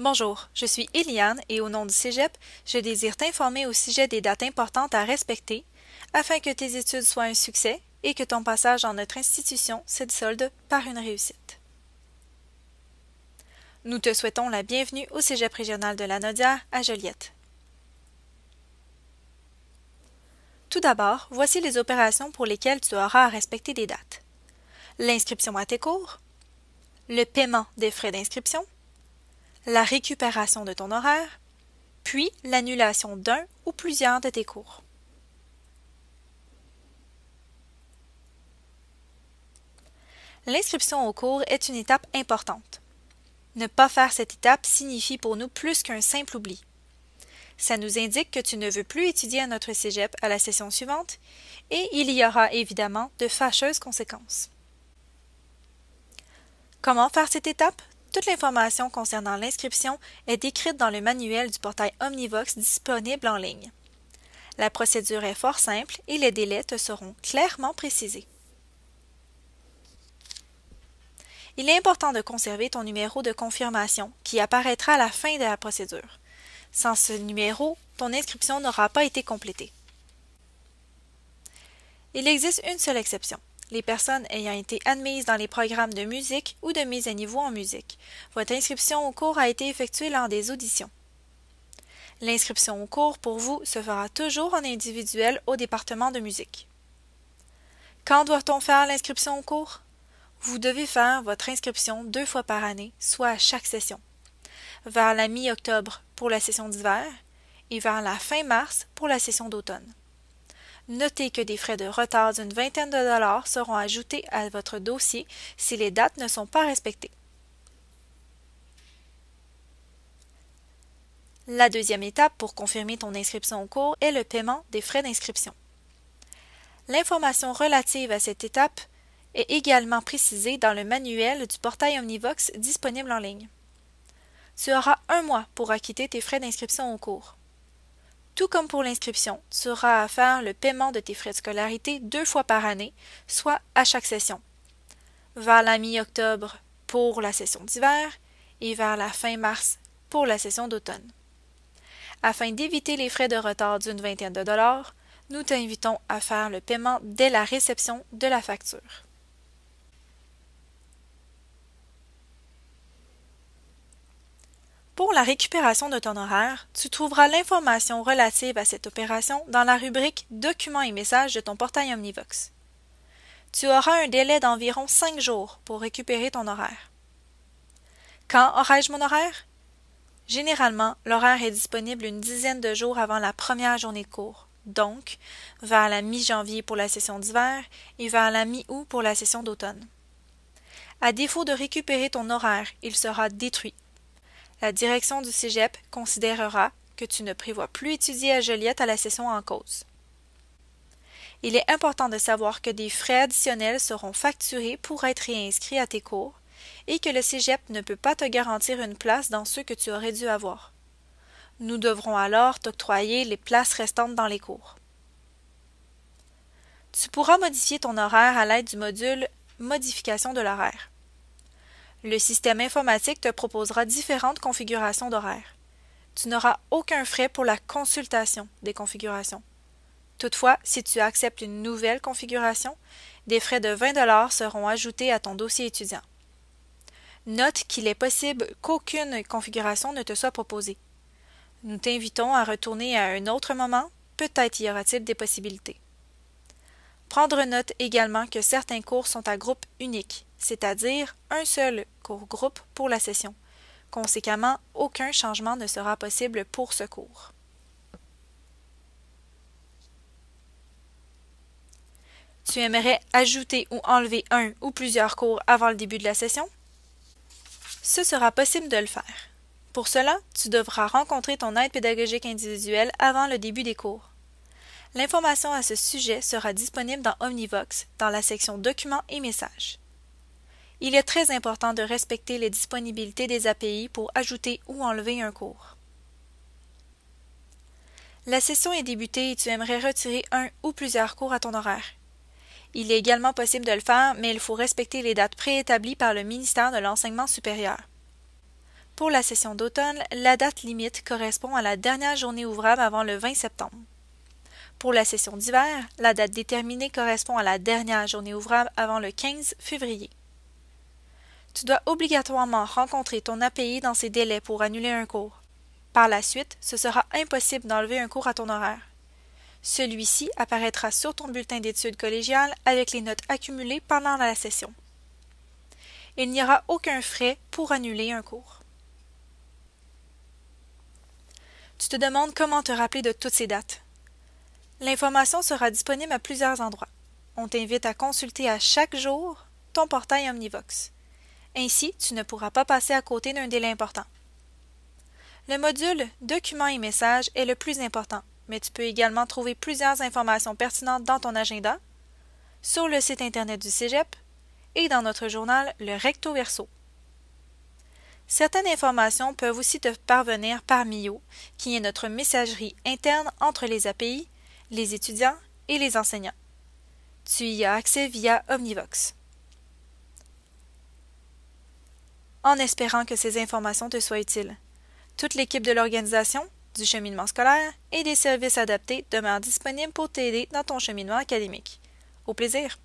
Bonjour, je suis Eliane et au nom du Cégep, je désire t'informer au sujet des dates importantes à respecter afin que tes études soient un succès et que ton passage dans notre institution se solde par une réussite. Nous te souhaitons la bienvenue au Cégep régional de la Nodière à Joliette. Tout d'abord, voici les opérations pour lesquelles tu auras à respecter des dates. L'inscription à tes cours, le paiement des frais d'inscription, la récupération de ton horaire, puis l'annulation d'un ou plusieurs de tes cours. L'inscription au cours est une étape importante. Ne pas faire cette étape signifie pour nous plus qu'un simple oubli. Ça nous indique que tu ne veux plus étudier à notre cégep à la session suivante et il y aura évidemment de fâcheuses conséquences. Comment faire cette étape toute l'information concernant l'inscription est décrite dans le manuel du portail Omnivox disponible en ligne. La procédure est fort simple et les délais te seront clairement précisés. Il est important de conserver ton numéro de confirmation qui apparaîtra à la fin de la procédure. Sans ce numéro, ton inscription n'aura pas été complétée. Il existe une seule exception les personnes ayant été admises dans les programmes de musique ou de mise à niveau en musique. Votre inscription au cours a été effectuée lors des auditions. L'inscription au cours pour vous se fera toujours en individuel au département de musique. Quand doit-on faire l'inscription au cours? Vous devez faire votre inscription deux fois par année, soit à chaque session. Vers la mi-octobre pour la session d'hiver et vers la fin mars pour la session d'automne. Notez que des frais de retard d'une vingtaine de dollars seront ajoutés à votre dossier si les dates ne sont pas respectées. La deuxième étape pour confirmer ton inscription au cours est le paiement des frais d'inscription. L'information relative à cette étape est également précisée dans le manuel du portail Omnivox disponible en ligne. Tu auras un mois pour acquitter tes frais d'inscription au cours. Tout comme pour l'inscription, tu auras à faire le paiement de tes frais de scolarité deux fois par année, soit à chaque session. Vers la mi-octobre pour la session d'hiver et vers la fin mars pour la session d'automne. Afin d'éviter les frais de retard d'une vingtaine de dollars, nous t'invitons à faire le paiement dès la réception de la facture. Pour la récupération de ton horaire, tu trouveras l'information relative à cette opération dans la rubrique Documents et messages de ton portail Omnivox. Tu auras un délai d'environ cinq jours pour récupérer ton horaire. Quand aurai-je mon horaire? Généralement, l'horaire est disponible une dizaine de jours avant la première journée de cours, donc vers la mi-janvier pour la session d'hiver et vers la mi-août pour la session d'automne. À défaut de récupérer ton horaire, il sera détruit la direction du cégep considérera que tu ne prévois plus étudier à Joliette à la session en cause. Il est important de savoir que des frais additionnels seront facturés pour être réinscrit à tes cours et que le cégep ne peut pas te garantir une place dans ceux que tu aurais dû avoir. Nous devrons alors t'octroyer les places restantes dans les cours. Tu pourras modifier ton horaire à l'aide du module Modification de l'horaire. Le système informatique te proposera différentes configurations d'horaires. Tu n'auras aucun frais pour la consultation des configurations. Toutefois, si tu acceptes une nouvelle configuration, des frais de 20 seront ajoutés à ton dossier étudiant. Note qu'il est possible qu'aucune configuration ne te soit proposée. Nous t'invitons à retourner à un autre moment, peut-être y aura-t-il des possibilités. Prendre note également que certains cours sont à groupe unique, c'est-à-dire un seul cours groupe pour la session. Conséquemment, aucun changement ne sera possible pour ce cours. Tu aimerais ajouter ou enlever un ou plusieurs cours avant le début de la session? Ce sera possible de le faire. Pour cela, tu devras rencontrer ton aide pédagogique individuelle avant le début des cours. L'information à ce sujet sera disponible dans Omnivox, dans la section Documents et messages il est très important de respecter les disponibilités des API pour ajouter ou enlever un cours. La session est débutée et tu aimerais retirer un ou plusieurs cours à ton horaire. Il est également possible de le faire, mais il faut respecter les dates préétablies par le ministère de l'Enseignement supérieur. Pour la session d'automne, la date limite correspond à la dernière journée ouvrable avant le 20 septembre. Pour la session d'hiver, la date déterminée correspond à la dernière journée ouvrable avant le 15 février tu dois obligatoirement rencontrer ton API dans ces délais pour annuler un cours. Par la suite, ce sera impossible d'enlever un cours à ton horaire. Celui-ci apparaîtra sur ton bulletin d'études collégiales avec les notes accumulées pendant la session. Il n'y aura aucun frais pour annuler un cours. Tu te demandes comment te rappeler de toutes ces dates. L'information sera disponible à plusieurs endroits. On t'invite à consulter à chaque jour ton portail Omnivox. Ainsi, tu ne pourras pas passer à côté d'un délai important. Le module Documents et messages est le plus important, mais tu peux également trouver plusieurs informations pertinentes dans ton agenda, sur le site Internet du Cégep et dans notre journal Le Recto Verso. Certaines informations peuvent aussi te parvenir par Mio, qui est notre messagerie interne entre les API, les étudiants et les enseignants. Tu y as accès via Omnivox. en espérant que ces informations te soient utiles. Toute l'équipe de l'organisation, du cheminement scolaire et des services adaptés demeure disponible pour t'aider dans ton cheminement académique. Au plaisir!